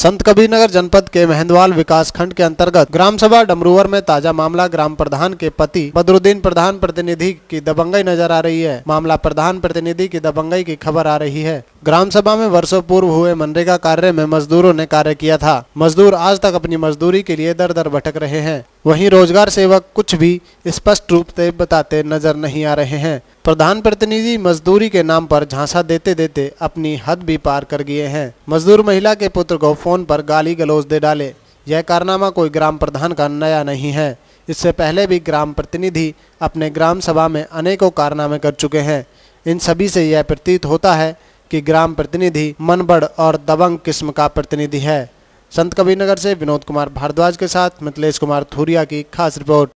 संत कबीरनगर जनपद के महेंद्रवाल विकास खंड के अंतर्गत ग्राम सभा डमरूवर में ताजा मामला ग्राम प्रधान के पति बदरुद्दीन प्रधान प्रतिनिधि की दबंगई नजर आ रही है मामला प्रधान प्रतिनिधि की दबंगई की खबर आ रही है ग्राम सभा में वर्षों पूर्व हुए मनरेगा कार्य में मजदूरों ने कार्य किया था मजदूर आज तक अपनी मजदूरी के लिए दर दर भटक रहे हैं वहीं रोजगार सेवक कुछ भी स्पष्ट रूप से बताते नजर नहीं आ रहे हैं प्रधान प्रतिनिधि मजदूरी के नाम पर झांसा देते देते अपनी हद भी पार कर गए हैं मजदूर महिला के पुत्र को फोन पर गाली गलौज दे डाले यह कारनामा कोई ग्राम प्रधान का नया नहीं है इससे पहले भी ग्राम प्रतिनिधि अपने ग्राम सभा में अनेकों कारनामे कर चुके हैं इन सभी से यह प्रतीत होता है कि ग्राम प्रतिनिधि मनबड़ और दबंग किस्म का प्रतिनिधि है संत कबीरनगर से विनोद कुमार भारद्वाज के साथ मिथिलेश कुमार थुरिया की खास रिपोर्ट